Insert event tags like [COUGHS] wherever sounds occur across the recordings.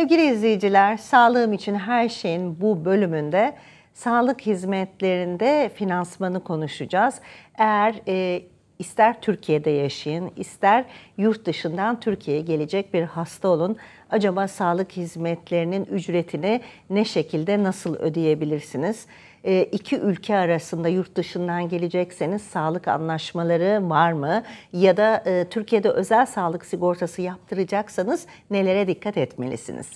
Sevgili izleyiciler, Sağlığım için Her Şeyin bu bölümünde sağlık hizmetlerinde finansmanı konuşacağız. Eğer e, ister Türkiye'de yaşayın, ister yurt dışından Türkiye'ye gelecek bir hasta olun. Acaba sağlık hizmetlerinin ücretini ne şekilde, nasıl ödeyebilirsiniz? e, iki ülke arasında yurt dışından gelecekseniz sağlık anlaşmaları var mı? Ya da e, Türkiye'de özel sağlık sigortası yaptıracaksanız nelere dikkat etmelisiniz?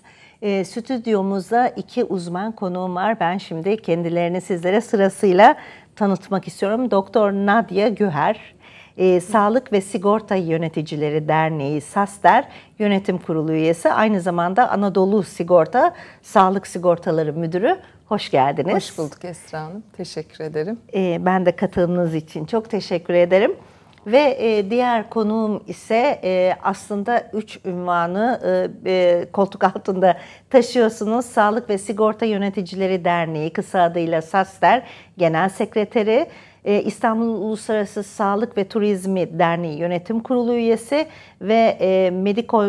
E, stüdyomuzda iki uzman konuğum var. Ben şimdi kendilerini sizlere sırasıyla tanıtmak istiyorum. Doktor Nadia Güher, e, Sağlık ve Sigorta Yöneticileri Derneği SASDER Yönetim Kurulu üyesi, aynı zamanda Anadolu Sigorta Sağlık Sigortaları Müdürü Hoş geldiniz. Hoş bulduk Esra Hanım. Teşekkür ederim. Ee, ben de katıldığınız için çok teşekkür ederim. Ve e, diğer konuğum ise e, aslında üç ünvanı e, e, koltuk altında taşıyorsunuz. Sağlık ve Sigorta Yöneticileri Derneği kısa adıyla SASDER Genel Sekreteri e, İstanbul Uluslararası Sağlık ve Turizmi Derneği Yönetim Kurulu üyesi ve e,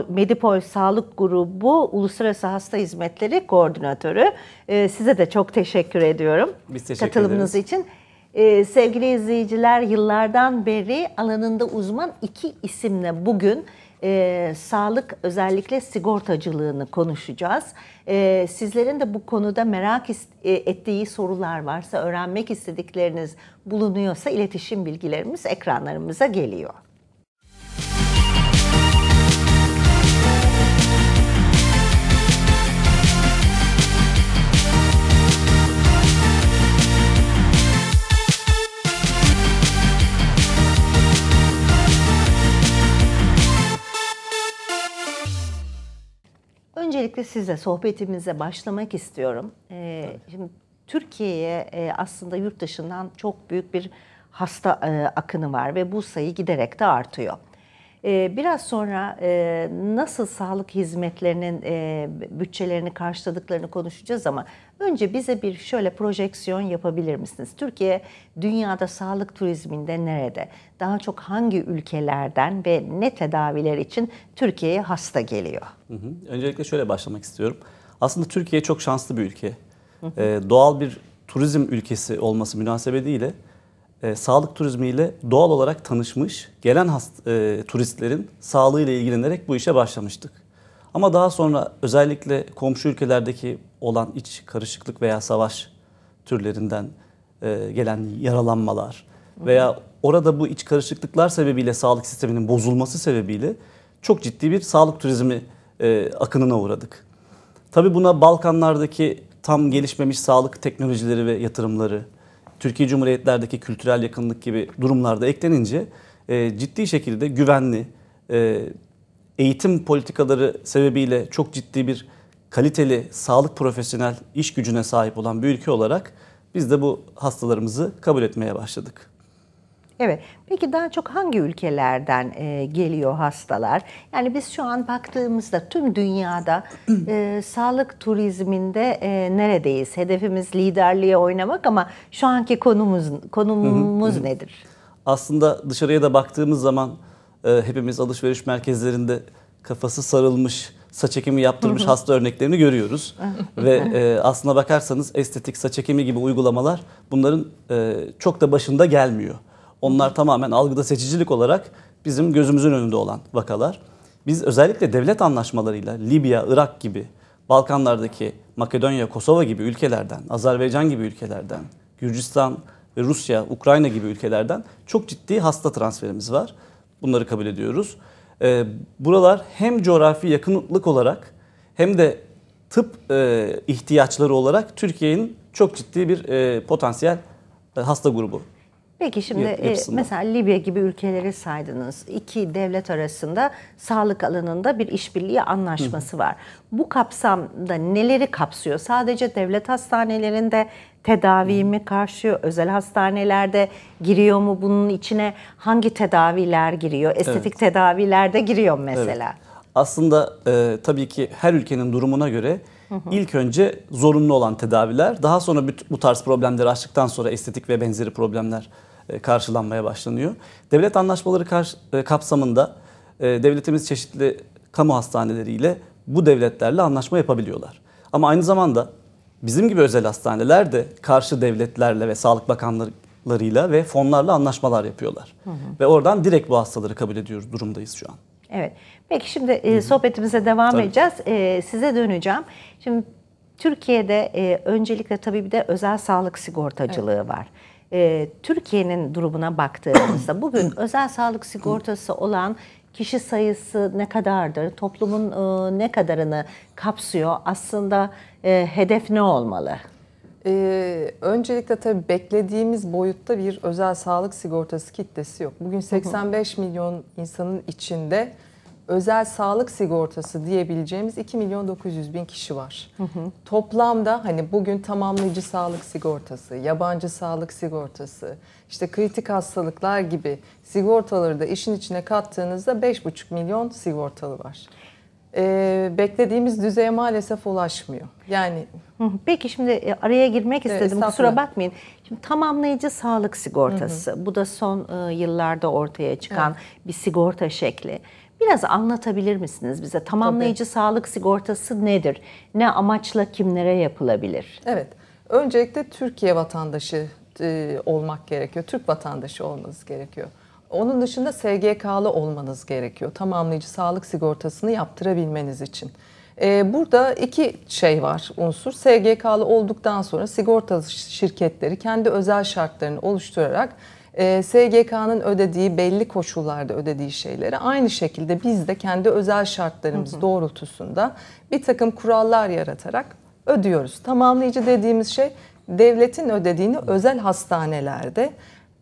Medipol Sağlık Grubu Uluslararası Hasta Hizmetleri Koordinatörü. E, size de çok teşekkür ediyorum. Biz teşekkür Katılımınız ederiz. için. E, sevgili izleyiciler yıllardan beri alanında uzman iki isimle bugün e, sağlık özellikle sigortacılığını konuşacağız. E, sizlerin de bu konuda merak e, ettiği sorular varsa, öğrenmek istedikleriniz bulunuyorsa iletişim bilgilerimiz ekranlarımıza geliyor. öncelikle sizle sohbetimize başlamak istiyorum. Ee, Şimdi Türkiye'ye e, aslında yurt dışından çok büyük bir hasta e, akını var ve bu sayı giderek de artıyor. Ee, biraz sonra e, nasıl sağlık hizmetlerinin e, bütçelerini karşıladıklarını konuşacağız ama önce bize bir şöyle projeksiyon yapabilir misiniz? Türkiye dünyada sağlık turizminde nerede? Daha çok hangi ülkelerden ve ne tedaviler için Türkiye'ye hasta geliyor? Hı hı. Öncelikle şöyle başlamak istiyorum. Aslında Türkiye çok şanslı bir ülke. Hı ee, hı. doğal bir turizm ülkesi olması münasebetiyle e, sağlık turizmiyle doğal olarak tanışmış, gelen hast, e, turistlerin sağlığıyla ilgilenerek bu işe başlamıştık. Ama daha sonra özellikle komşu ülkelerdeki olan iç karışıklık veya savaş türlerinden e, gelen yaralanmalar veya orada bu iç karışıklıklar sebebiyle sağlık sisteminin bozulması sebebiyle çok ciddi bir sağlık turizmi e, akınına uğradık. Tabii buna Balkanlardaki tam gelişmemiş sağlık teknolojileri ve yatırımları, Türkiye Cumhuriyetlerdeki kültürel yakınlık gibi durumlarda eklenince e, ciddi şekilde güvenli e, eğitim politikaları sebebiyle çok ciddi bir kaliteli sağlık profesyonel iş gücüne sahip olan bir ülke olarak biz de bu hastalarımızı kabul etmeye başladık. Evet. Peki daha çok hangi ülkelerden e, geliyor hastalar? Yani biz şu an baktığımızda tüm dünyada [CLEARS THROAT] e, sağlık turizminde e, neredeyiz? Hedefimiz liderliğe oynamak ama şu anki konumuz konumumuz nedir? Aslında dışarıya da baktığımız zaman e, hepimiz alışveriş merkezlerinde kafası sarılmış, saç ekimi yaptırmış hasta örneklerini görüyoruz. Ve e, aslına bakarsanız estetik saç ekimi gibi uygulamalar bunların e, çok da başında gelmiyor. Onlar tamamen algıda seçicilik olarak bizim gözümüzün önünde olan vakalar. Biz özellikle devlet anlaşmalarıyla Libya, Irak gibi Balkanlardaki Makedonya, Kosova gibi ülkelerden, Azerbaycan gibi ülkelerden, Gürcistan ve Rusya, Ukrayna gibi ülkelerden çok ciddi hasta transferimiz var. Bunları kabul ediyoruz. E, buralar hem coğrafi yakınlık olarak hem de tıp e, ihtiyaçları olarak Türkiye'nin çok ciddi bir e, potansiyel e, hasta grubu. Peki şimdi e, mesela Libya gibi ülkeleri saydınız. İki devlet arasında sağlık alanında bir işbirliği anlaşması Hı. var. Bu kapsamda neleri kapsıyor? Sadece devlet hastanelerinde tedavi mi karşıyor? Özel hastanelerde giriyor mu bunun içine? Hangi tedaviler giriyor? Estetik evet. tedavilerde giriyor mesela. Evet. Aslında e, tabii ki her ülkenin durumuna göre Hı hı. İlk önce zorunlu olan tedaviler, daha sonra bu tarz problemleri açtıktan sonra estetik ve benzeri problemler e, karşılanmaya başlanıyor. Devlet anlaşmaları e, kapsamında e, devletimiz çeşitli kamu hastaneleriyle bu devletlerle anlaşma yapabiliyorlar. Ama aynı zamanda bizim gibi özel hastaneler de karşı devletlerle ve Sağlık bakanlarıyla ve fonlarla anlaşmalar yapıyorlar. Hı hı. Ve oradan direkt bu hastaları kabul ediyoruz durumdayız şu an. Evet. Peki şimdi e, sohbetimize devam Tabii. edeceğiz. E, size döneceğim. Şimdi Türkiye'de e, öncelikle tabii bir de özel sağlık sigortacılığı evet. var e, Türkiye'nin durumuna baktığımızda [CLEARS THROAT] bugün özel sağlık sigortası olan kişi sayısı ne kadardır, toplumun e, ne kadarını kapsıyor, aslında e, hedef ne olmalı? Ee, öncelikle tabii beklediğimiz boyutta bir özel sağlık sigortası kitlesi yok. Bugün 85 milyon insanın içinde özel sağlık sigortası diyebileceğimiz 2 milyon 900 bin kişi var. Hı hı. Toplamda hani bugün tamamlayıcı sağlık sigortası, yabancı sağlık sigortası, işte kritik hastalıklar gibi sigortaları da işin içine kattığınızda 5,5 milyon sigortalı var. Ee, beklediğimiz düzeye maalesef ulaşmıyor. Yani Peki şimdi e, araya girmek istedim. E, Kusura bakmayın. Şimdi tamamlayıcı sağlık sigortası. Hı hı. Bu da son e, yıllarda ortaya çıkan evet. bir sigorta şekli. Biraz anlatabilir misiniz bize? Tamamlayıcı Tabii. sağlık sigortası nedir? Ne amaçla kimlere yapılabilir? Evet. Öncelikle Türkiye vatandaşı e, olmak gerekiyor. Türk vatandaşı olmanız gerekiyor. Onun dışında SGK'lı olmanız gerekiyor. Tamamlayıcı sağlık sigortasını yaptırabilmeniz için. E, burada iki şey var unsur. SGK'lı olduktan sonra sigorta şirketleri kendi özel şartlarını oluşturarak e, ee, SGK'nın ödediği belli koşullarda ödediği şeyleri aynı şekilde biz de kendi özel şartlarımız hı hı. doğrultusunda bir takım kurallar yaratarak ödüyoruz. Tamamlayıcı dediğimiz şey devletin ödediğini özel hastanelerde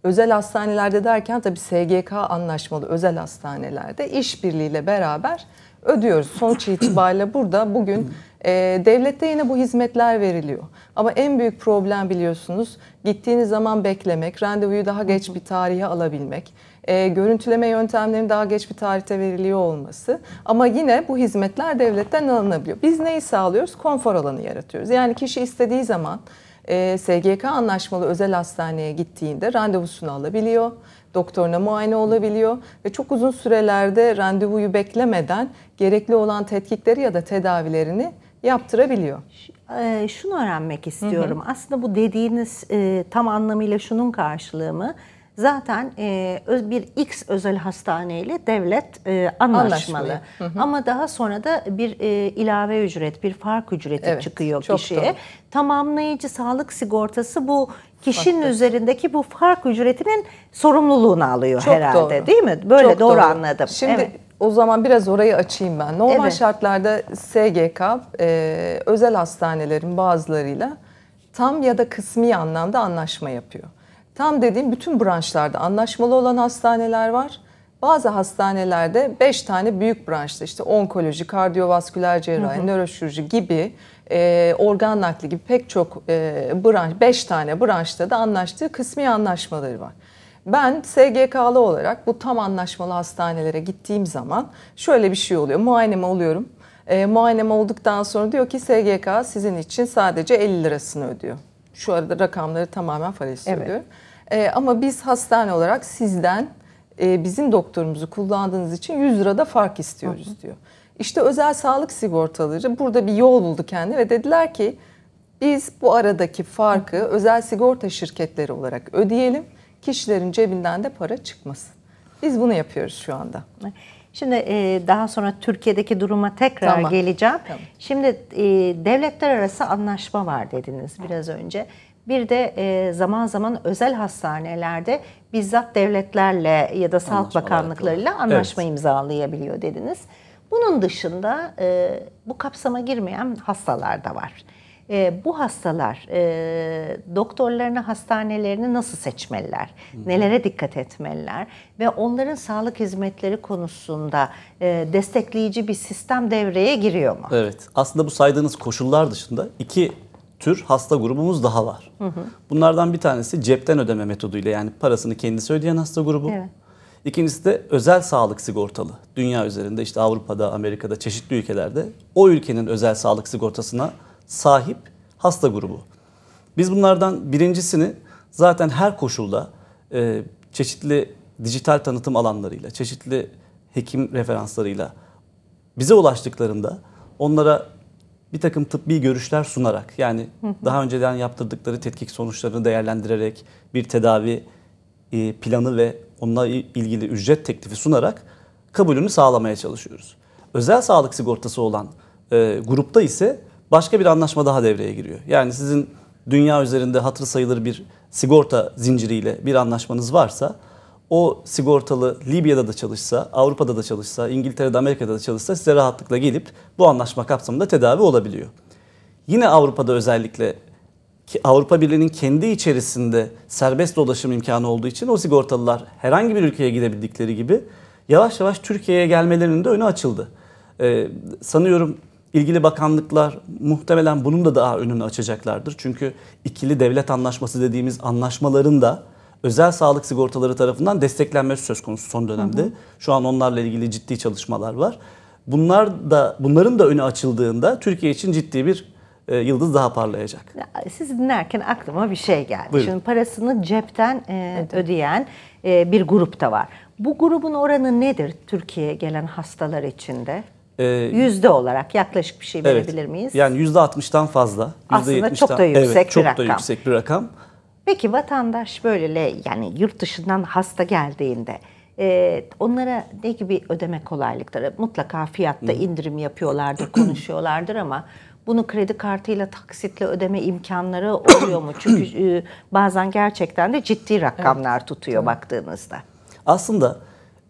özel hastanelerde derken tabii SGK anlaşmalı özel hastanelerde işbirliğiyle beraber ödüyoruz. Sonuç itibariyle burada bugün e, devlette yine bu hizmetler veriliyor. Ama en büyük problem biliyorsunuz gittiğiniz zaman beklemek, randevuyu daha geç bir tarihe alabilmek, e, görüntüleme yöntemlerinin daha geç bir tarihte veriliyor olması. Ama yine bu hizmetler devletten alınabiliyor. Biz neyi sağlıyoruz? Konfor alanı yaratıyoruz. Yani kişi istediği zaman e, ee, SGK anlaşmalı özel hastaneye gittiğinde randevusunu alabiliyor doktoruna muayene olabiliyor ve çok uzun sürelerde randevuyu beklemeden gerekli olan tetkikleri ya da tedavilerini yaptırabiliyor. E, şunu öğrenmek istiyorum. Hı hı. Aslında bu dediğiniz e, tam anlamıyla şunun karşılığı mı? Zaten e, bir X özel hastaneyle devlet e, anlaşmalı. Hı hı. Ama daha sonra da bir e, ilave ücret, bir fark ücreti evet, çıkıyor kişiye. Doğru. Tamamlayıcı sağlık sigortası bu kişinin Hatta. üzerindeki bu fark ücretinin sorumluluğunu alıyor çok herhalde doğru. değil mi? Böyle çok doğru, doğru anladım. Şimdi evet. O zaman biraz orayı açayım ben. Normal evet. şartlarda SGK e, özel hastanelerin bazılarıyla tam ya da kısmi anlamda anlaşma yapıyor. Tam dediğim bütün branşlarda anlaşmalı olan hastaneler var. Bazı hastanelerde 5 tane büyük branşta işte onkoloji, kardiyovasküler cerrahi, hı gibi e, organ nakli gibi pek çok e, branş, 5 tane branşta da anlaştığı kısmi anlaşmaları var. Ben SGK'lı olarak bu tam anlaşmalı hastanelere gittiğim zaman şöyle bir şey oluyor. Muayeneme oluyorum. E, muayeneme olduktan sonra diyor ki SGK sizin için sadece 50 lirasını ödüyor. Şu arada rakamları tamamen falez evet. ödüyor. E, ama biz hastane olarak sizden e, bizim doktorumuzu kullandığınız için 100 lirada fark istiyoruz hı hı. diyor. İşte özel sağlık sigortaları burada bir yol buldu kendi ve dediler ki biz bu aradaki farkı özel sigorta şirketleri olarak ödeyelim kişilerin cebinden de para çıkmasın. Biz bunu yapıyoruz şu anda. Şimdi e, daha sonra Türkiye'deki duruma tekrar tamam. geleceğim. Tamam. Şimdi e, devletler arası anlaşma var dediniz biraz önce. Bir de e, zaman zaman özel hastanelerde bizzat devletlerle ya da Sağlık Bakanlıklarıyla anlaşma evet. imzalayabiliyor dediniz. Bunun dışında bu kapsama girmeyen hastalar da var e, bu hastalar e, doktorlarını, hastanelerini nasıl seçmeliler? Hı. Nelere dikkat etmeliler? Ve onların sağlık hizmetleri konusunda e, destekleyici bir sistem devreye giriyor mu? Evet. Aslında bu saydığınız koşullar dışında iki tür hasta grubumuz daha var. Hı hı. Bunlardan bir tanesi cepten ödeme metoduyla yani parasını kendisi ödeyen hasta grubu. Evet. İkincisi de özel sağlık sigortalı. Dünya üzerinde işte Avrupa'da, Amerika'da, çeşitli ülkelerde o ülkenin özel sağlık sigortasına sahip hasta grubu. Biz bunlardan birincisini zaten her koşulda e, çeşitli dijital tanıtım alanlarıyla, çeşitli hekim referanslarıyla bize ulaştıklarında onlara bir takım tıbbi görüşler sunarak yani hı hı. daha önceden yaptırdıkları tetkik sonuçlarını değerlendirerek bir tedavi e, planı ve onunla ilgili ücret teklifi sunarak kabulünü sağlamaya çalışıyoruz. Özel sağlık sigortası olan e, grupta ise başka bir anlaşma daha devreye giriyor. Yani sizin dünya üzerinde hatır sayılır bir sigorta zinciriyle bir anlaşmanız varsa o sigortalı Libya'da da çalışsa, Avrupa'da da çalışsa, İngiltere'de, Amerika'da da çalışsa size rahatlıkla gelip bu anlaşma kapsamında tedavi olabiliyor. Yine Avrupa'da özellikle Avrupa Birliği'nin kendi içerisinde serbest dolaşım imkanı olduğu için o sigortalılar herhangi bir ülkeye gidebildikleri gibi yavaş yavaş Türkiye'ye gelmelerinin de önü açıldı. Ee, sanıyorum İlgili bakanlıklar muhtemelen bunun da daha önünü açacaklardır. Çünkü ikili devlet anlaşması dediğimiz anlaşmaların da özel sağlık sigortaları tarafından desteklenmesi söz konusu son dönemde. Hı hı. Şu an onlarla ilgili ciddi çalışmalar var. Bunlar da bunların da önü açıldığında Türkiye için ciddi bir e, yıldız daha parlayacak. Siz dinlerken aklıma bir şey geldi. Buyurun. Şimdi parasını cepten e, ödeyen e, bir grup da var. Bu grubun oranı nedir Türkiye'ye gelen hastalar içinde? Ee, yüzde olarak yaklaşık bir şey verebilir evet, miyiz? Yani yüzde 60'tan fazla. Aslında çok da yüksek evet, bir çok rakam. Çok da yüksek bir rakam. Peki vatandaş böyle yani yurt dışından hasta geldiğinde e, onlara ne gibi ödeme kolaylıkları? Mutlaka fiyatta indirim yapıyorlardır, [CLEARS THROAT] konuşuyorlardır ama bunu kredi kartıyla taksitle ödeme imkanları oluyor mu? Çünkü [CLEARS THROAT] e, bazen gerçekten de ciddi rakamlar evet. tutuyor evet. baktığınızda. Aslında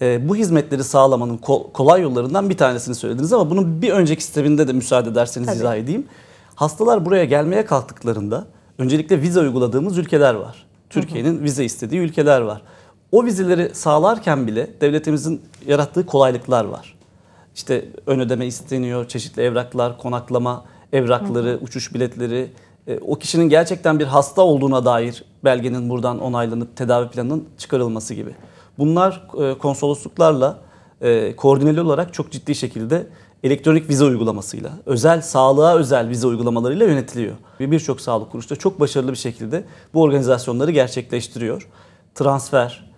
ee, bu hizmetleri sağlamanın kolay yollarından bir tanesini söylediniz ama bunun bir önceki sisteminde de müsaade ederseniz Tabii. izah edeyim. Hastalar buraya gelmeye kalktıklarında öncelikle vize uyguladığımız ülkeler var. Türkiye'nin vize istediği ülkeler var. O vizeleri sağlarken bile devletimizin yarattığı kolaylıklar var. İşte ön ödeme isteniyor, çeşitli evraklar, konaklama evrakları, uçuş biletleri, ee, o kişinin gerçekten bir hasta olduğuna dair belgenin buradan onaylanıp tedavi planının çıkarılması gibi. Bunlar e, konsolosluklarla e, koordineli olarak çok ciddi şekilde elektronik vize uygulamasıyla, özel sağlığa özel vize uygulamalarıyla yönetiliyor. Birçok sağlık kuruluşu da çok başarılı bir şekilde bu organizasyonları gerçekleştiriyor. Transfer,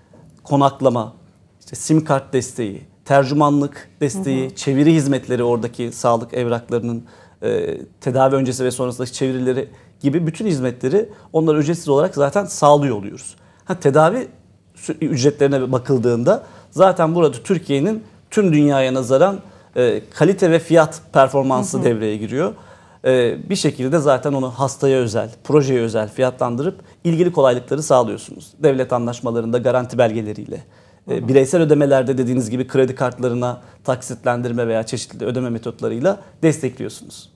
konaklama, işte sim kart desteği, tercümanlık desteği, hı hı. çeviri hizmetleri oradaki sağlık evraklarının e, tedavi öncesi ve sonrasındaki çevirileri gibi bütün hizmetleri onlar ücretsiz olarak zaten sağlıyor oluyoruz. Ha, tedavi ücretlerine bakıldığında zaten burada Türkiye'nin tüm dünyaya nazaran e, kalite ve fiyat performansı hı hı. devreye giriyor. E, bir şekilde zaten onu hastaya özel, projeye özel fiyatlandırıp ilgili kolaylıkları sağlıyorsunuz. Devlet anlaşmalarında garanti belgeleriyle. E, bireysel ödemelerde dediğiniz gibi kredi kartlarına taksitlendirme veya çeşitli ödeme metotlarıyla destekliyorsunuz.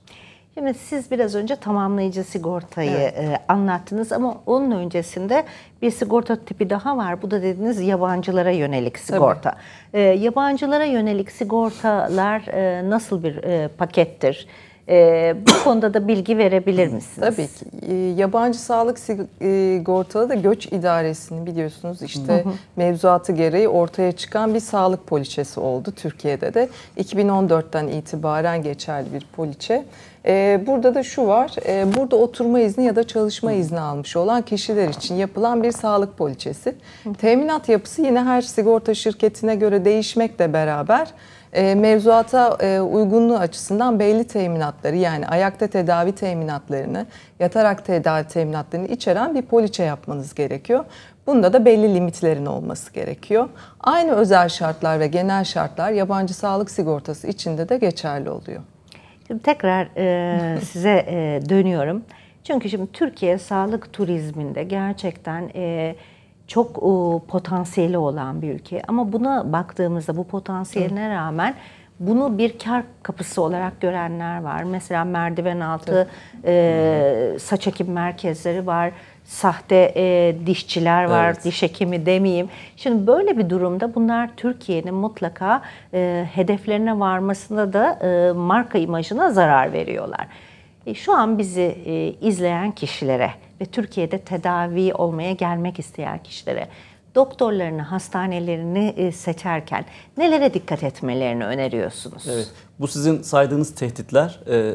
Şimdi siz biraz önce tamamlayıcı sigortayı evet. e, anlattınız ama onun öncesinde bir sigorta tipi daha var. Bu da dediniz yabancılara yönelik sigorta. E, yabancılara yönelik sigortalar e, nasıl bir e, pakettir? Ee, bu [COUGHS] konuda da bilgi verebilir misiniz? Tabii ki. Ee, yabancı sağlık e, sigortalı da göç idaresinin biliyorsunuz işte mevzuatı gereği ortaya çıkan bir sağlık poliçesi oldu Türkiye'de de. 2014'ten itibaren geçerli bir poliçe. Ee, burada da şu var, e, burada oturma izni ya da çalışma izni almış olan kişiler için yapılan bir sağlık poliçesi. Teminat yapısı yine her sigorta şirketine göre değişmekle beraber e, mevzuata e, uygunluğu açısından belli teminatları yani ayakta tedavi teminatlarını, yatarak tedavi teminatlarını içeren bir poliçe yapmanız gerekiyor. Bunda da belli limitlerin olması gerekiyor. Aynı özel şartlar ve genel şartlar yabancı sağlık sigortası içinde de geçerli oluyor. Şimdi tekrar e, [LAUGHS] size e, dönüyorum. Çünkü şimdi Türkiye sağlık turizminde gerçekten e, çok ıı, potansiyeli olan bir ülke. Ama buna baktığımızda bu potansiyeline Hı. rağmen bunu bir kar kapısı olarak görenler var. Mesela merdiven altı Tabii. e, saç ekim merkezleri var. Sahte e, dişçiler var, evet. diş hekimi demeyeyim. Şimdi böyle bir durumda bunlar Türkiye'nin mutlaka e, hedeflerine varmasında da e, marka imajına zarar veriyorlar. E, şu an bizi e, izleyen kişilere, ve Türkiye'de tedavi olmaya gelmek isteyen kişilere doktorlarını, hastanelerini e, seçerken nelere dikkat etmelerini öneriyorsunuz? Evet, bu sizin saydığınız tehditler e,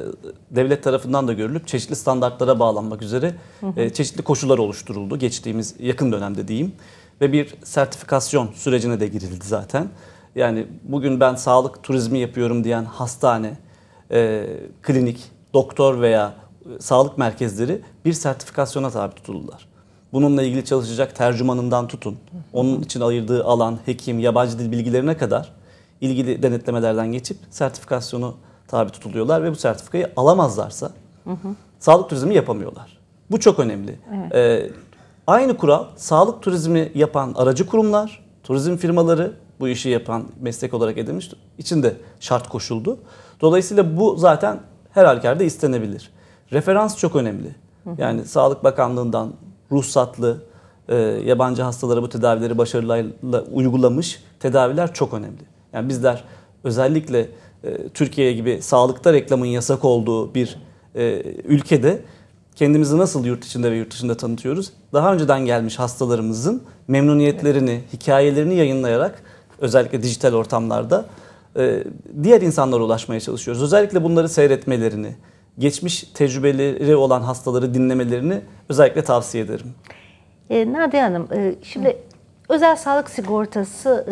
devlet tarafından da görülüp çeşitli standartlara bağlanmak üzere hı hı. E, çeşitli koşullar oluşturuldu geçtiğimiz yakın dönemde diyeyim. Ve bir sertifikasyon sürecine de girildi zaten. Yani bugün ben sağlık turizmi yapıyorum diyen hastane, klinik, doktor veya sağlık merkezleri bir sertifikasyona tabi tutuldular. Bununla ilgili çalışacak tercümanından tutun, onun için ayırdığı alan, hekim, yabancı dil bilgilerine kadar ilgili denetlemelerden geçip sertifikasyonu tabi tutuluyorlar ve bu sertifikayı alamazlarsa hı hı. sağlık turizmi yapamıyorlar. Bu çok önemli. Evet. Ee, aynı kural sağlık turizmi yapan aracı kurumlar, turizm firmaları bu işi yapan meslek olarak edinmiş için de şart koşuldu. Dolayısıyla bu zaten her halükarda istenebilir referans çok önemli. Yani Sağlık Bakanlığı'ndan ruhsatlı e, yabancı hastalara bu tedavileri başarılarla uygulamış tedaviler çok önemli. Yani bizler özellikle e, Türkiye gibi sağlıkta reklamın yasak olduğu bir e, ülkede kendimizi nasıl yurt içinde ve yurt dışında tanıtıyoruz? Daha önceden gelmiş hastalarımızın memnuniyetlerini, evet. hikayelerini yayınlayarak özellikle dijital ortamlarda e, diğer insanlara ulaşmaya çalışıyoruz. Özellikle bunları seyretmelerini, geçmiş tecrübeleri olan hastaları dinlemelerini özellikle tavsiye ederim. E, Nadia Hanım, e, şimdi Hı. özel sağlık sigortası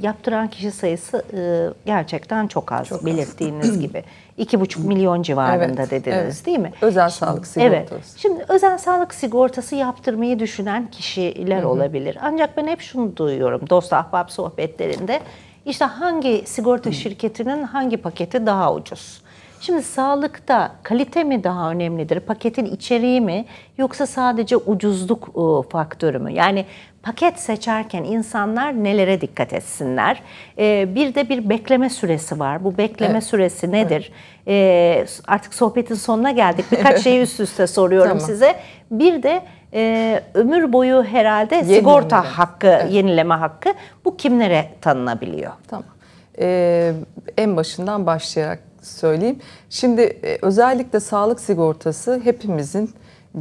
e, yaptıran kişi sayısı e, gerçekten çok az çok belirttiğiniz az. [CLEARS THROAT] gibi. 2,5 milyon civarında evet, dediniz evet. değil mi? Özel şimdi, sağlık sigortası. Evet. Şimdi özel sağlık sigortası yaptırmayı düşünen kişiler hı olabilir. Ancak ben hep şunu duyuyorum dost ahbap sohbetlerinde. İşte hangi sigorta Hı. şirketinin hangi paketi daha ucuz? Şimdi sağlıkta kalite mi daha önemlidir? Paketin içeriği mi? Yoksa sadece ucuzluk e, faktörü mü? Yani paket seçerken insanlar nelere dikkat etsinler? E, bir de bir bekleme süresi var. Bu bekleme evet. süresi nedir? Ee, artık sohbetin sonuna geldik. Birkaç [LAUGHS] şeyi üst üste soruyorum tamam. size. Bir de e, ömür boyu herhalde yenileme. sigorta hakkı, evet. yenileme hakkı bu kimlere tanınabiliyor? Tamam. Ee, en başından başlayarak söyleyeyim. Şimdi e, özellikle sağlık sigortası hepimizin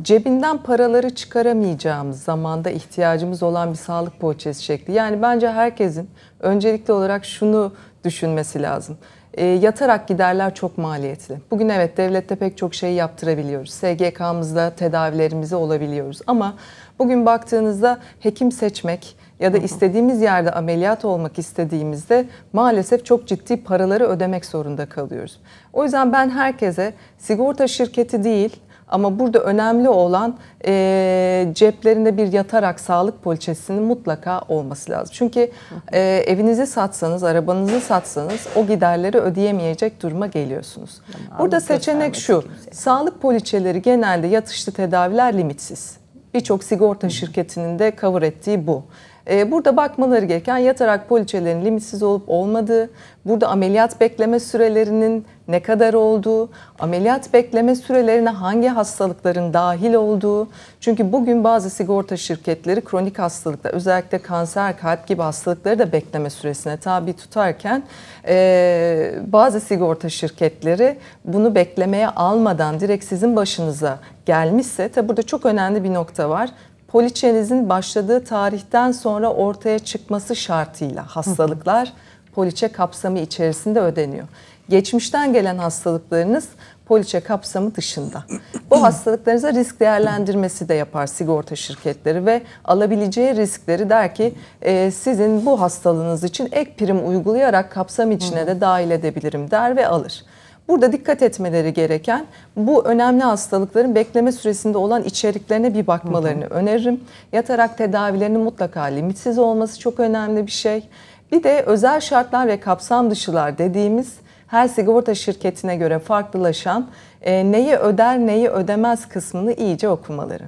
cebinden paraları çıkaramayacağımız zamanda ihtiyacımız olan bir sağlık poğaçası şekli. Yani bence herkesin öncelikli olarak şunu düşünmesi lazım e, yatarak giderler çok maliyetli. Bugün evet devlette pek çok şeyi yaptırabiliyoruz. SGK'mızda tedavilerimizi olabiliyoruz ama bugün baktığınızda hekim seçmek ya da istediğimiz yerde ameliyat olmak istediğimizde maalesef çok ciddi paraları ödemek zorunda kalıyoruz. O yüzden ben herkese sigorta şirketi değil ama burada önemli olan e, ceplerinde bir yatarak sağlık poliçesinin mutlaka olması lazım. Çünkü e, evinizi satsanız, arabanızı satsanız o giderleri ödeyemeyecek duruma geliyorsunuz. Yani burada seçenek şu, kimse. sağlık poliçeleri genelde yatışlı tedaviler limitsiz. Birçok sigorta şirketinin de cover ettiği bu. Ee, burada bakmaları gereken yatarak poliçelerin limitsiz olup olmadığı, burada ameliyat bekleme sürelerinin ne kadar olduğu, ameliyat bekleme sürelerine hangi hastalıkların dahil olduğu. Çünkü bugün bazı sigorta şirketleri kronik hastalıkta özellikle kanser, kalp gibi hastalıkları da bekleme süresine tabi tutarken e, bazı sigorta şirketleri bunu beklemeye almadan direkt sizin başınıza gelmişse tabi burada çok önemli bir nokta var poliçenizin başladığı tarihten sonra ortaya çıkması şartıyla hastalıklar poliçe kapsamı içerisinde ödeniyor. Geçmişten gelen hastalıklarınız poliçe kapsamı dışında. Bu hastalıklarınıza risk değerlendirmesi de yapar sigorta şirketleri ve alabileceği riskleri der ki e, sizin bu hastalığınız için ek prim uygulayarak kapsam içine de dahil edebilirim der ve alır. Burada dikkat etmeleri gereken bu önemli hastalıkların bekleme süresinde olan içeriklerine bir bakmalarını hı hı. öneririm. Yatarak tedavilerinin mutlaka limitsiz olması çok önemli bir şey. Bir de özel şartlar ve kapsam dışılar dediğimiz her sigorta şirketine göre farklılaşan e, neyi öder neyi ödemez kısmını iyice okumaları.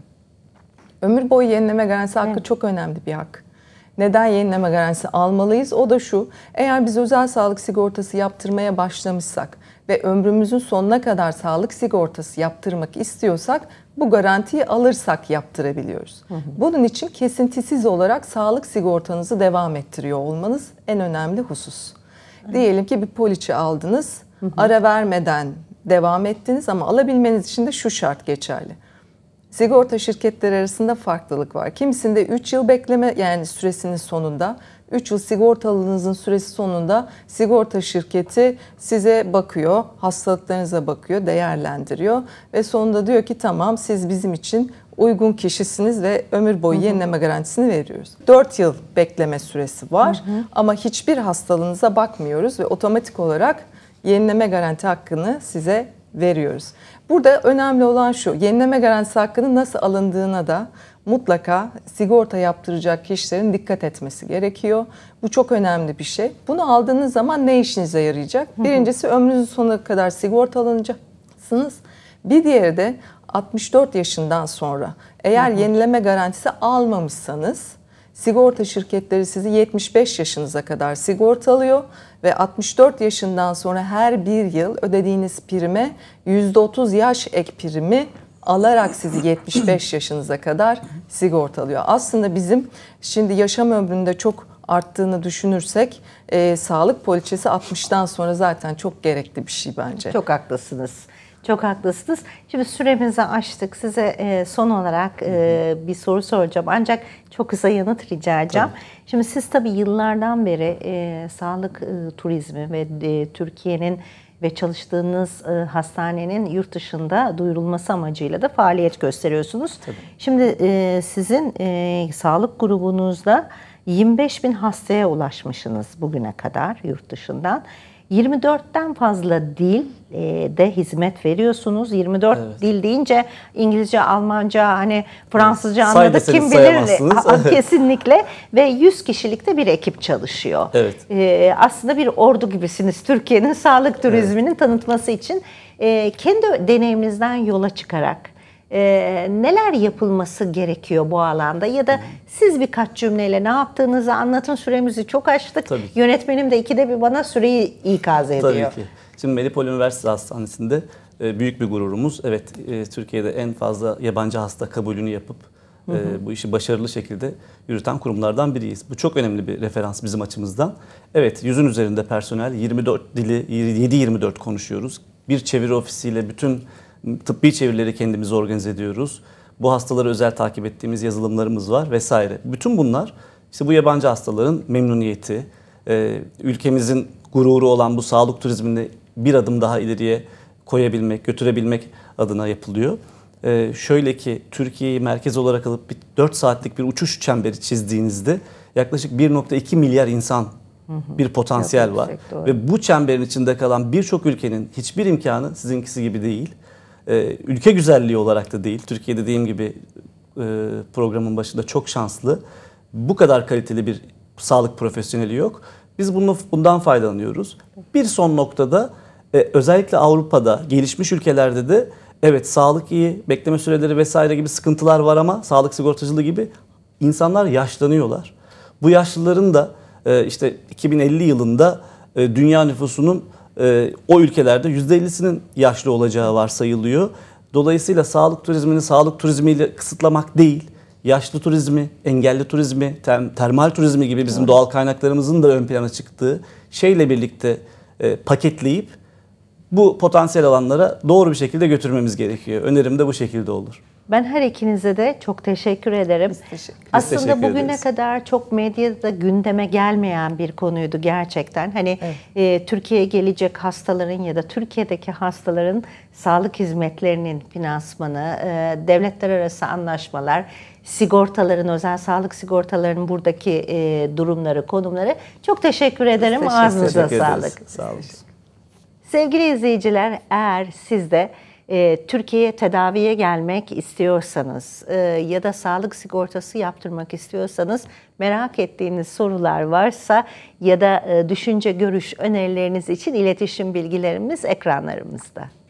Ömür boyu yenileme garantisi hakkı evet. çok önemli bir hak. Neden yenileme garantisi almalıyız? O da şu, eğer biz özel sağlık sigortası yaptırmaya başlamışsak ve ömrümüzün sonuna kadar sağlık sigortası yaptırmak istiyorsak bu garantiyi alırsak yaptırabiliyoruz. Hı Bunun için kesintisiz olarak sağlık sigortanızı devam ettiriyor olmanız en önemli husus. Diyelim ki bir poliçe aldınız, ara vermeden devam ettiniz ama alabilmeniz için de şu şart geçerli sigorta şirketleri arasında farklılık var. Kimisinde 3 yıl bekleme yani süresinin sonunda 3 yıl sigortalılığınızın süresi sonunda sigorta şirketi size bakıyor, hastalıklarınıza bakıyor, değerlendiriyor ve sonunda diyor ki tamam siz bizim için uygun kişisiniz ve ömür boyu yenileme garantisini veriyoruz. 4 yıl bekleme süresi var Hı-hı. ama hiçbir hastalığınıza bakmıyoruz ve otomatik olarak yenileme garanti hakkını size veriyoruz. Burada önemli olan şu, yenileme garantisi hakkının nasıl alındığına da mutlaka sigorta yaptıracak kişilerin dikkat etmesi gerekiyor. Bu çok önemli bir şey. Bunu aldığınız zaman ne işinize yarayacak? Birincisi ömrünüzün sonuna kadar sigorta alınacaksınız. Bir diğeri de 64 yaşından sonra eğer yenileme garantisi almamışsanız sigorta şirketleri sizi 75 yaşınıza kadar sigorta alıyor ve 64 yaşından sonra her bir yıl ödediğiniz prime %30 yaş ek primi alarak sizi 75 yaşınıza kadar sigorta alıyor. Aslında bizim şimdi yaşam ömründe çok arttığını düşünürsek e, sağlık poliçesi 60'tan sonra zaten çok gerekli bir şey bence. Çok haklısınız. Çok haklısınız. Şimdi süremizi açtık. Size e, son olarak e, bir soru soracağım. Ancak çok kısa yanıt rica edeceğim. Tabii. Şimdi siz tabii yıllardan beri e, sağlık e, turizmi ve e, Türkiye'nin ve çalıştığınız e, hastanenin yurt dışında duyurulması amacıyla da faaliyet gösteriyorsunuz. Tabii. Şimdi e, sizin e, sağlık grubunuzda 25 bin hastaya ulaşmışsınız bugüne kadar yurt dışından. 24'ten fazla dil e, de hizmet veriyorsunuz. 24 evet. dil deyince İngilizce, Almanca, hani Fransızca evet. anladık kim bilir. Kesinlikle ve 100 kişilikte bir ekip çalışıyor. Evet. Ee, aslında bir ordu gibisiniz Türkiye'nin sağlık turizminin evet. tanıtması için. Ee, kendi deneyiminizden yola çıkarak e, neler yapılması gerekiyor bu alanda ya da siz birkaç cümleyle ne yaptığınızı anlatın süremizi çok açtık. Tabii ki. Yönetmenim de ikide bir bana süreyi ikaz ediyor. Tabii ki. Şimdi Medipol Üniversitesi Hastanesi'nde e, büyük bir gururumuz. Evet e, Türkiye'de en fazla yabancı hasta kabulünü yapıp hı hı. E, bu işi başarılı şekilde yürüten kurumlardan biriyiz. Bu çok önemli bir referans bizim açımızdan. Evet yüzün üzerinde personel 24 dili 7-24 konuşuyoruz. Bir çeviri ofisiyle bütün tıbbi çevirileri kendimiz organize ediyoruz. Bu hastaları özel takip ettiğimiz yazılımlarımız var vesaire. Bütün bunlar işte bu yabancı hastaların memnuniyeti, e, ülkemizin gururu olan bu sağlık turizmini bir adım daha ileriye koyabilmek, götürebilmek adına yapılıyor. E, şöyle ki Türkiye'yi merkez olarak alıp bir, 4 saatlik bir uçuş çemberi çizdiğinizde yaklaşık 1.2 milyar insan bir potansiyel var. Şey Ve bu çemberin içinde kalan birçok ülkenin hiçbir imkanı sizinkisi gibi değil e, ülke güzelliği olarak da değil. Türkiye dediğim gibi e, programın başında çok şanslı. Bu kadar kaliteli bir sağlık profesyoneli yok. Biz bunu, bundan faydalanıyoruz. Bir son noktada e, özellikle Avrupa'da, gelişmiş ülkelerde de evet sağlık iyi, bekleme süreleri vesaire gibi sıkıntılar var ama sağlık sigortacılığı gibi insanlar yaşlanıyorlar. Bu yaşlıların da e, işte 2050 yılında e, dünya nüfusunun e, o ülkelerde %50'sinin yaşlı olacağı varsayılıyor. Dolayısıyla sağlık turizmini sağlık turizmiyle kısıtlamak değil, yaşlı turizmi, engelli turizmi, termal turizmi gibi bizim doğal kaynaklarımızın da ön plana çıktığı şeyle birlikte e, paketleyip bu potansiyel alanlara doğru bir şekilde götürmemiz gerekiyor. Önerim de bu şekilde olur. Ben her ikinize de çok teşekkür ederim. Biz teşekkür ederiz. Aslında teşekkür bugüne ederiz. kadar çok medyada gündeme gelmeyen bir konuydu gerçekten. Hani evet. e, Türkiye'ye gelecek hastaların ya da Türkiye'deki hastaların sağlık hizmetlerinin finansmanı, e, devletler arası anlaşmalar, sigortaların, özel sağlık sigortalarının buradaki e, durumları, konumları. Çok teşekkür ederim. Teşekkür Ağzınıza teşekkür sağlık. Sağ olun. Sevgili izleyiciler eğer siz de e, Türkiye'ye tedaviye gelmek istiyorsanız e, ya da sağlık sigortası yaptırmak istiyorsanız merak ettiğiniz sorular varsa ya da e, düşünce görüş önerileriniz için iletişim bilgilerimiz ekranlarımızda.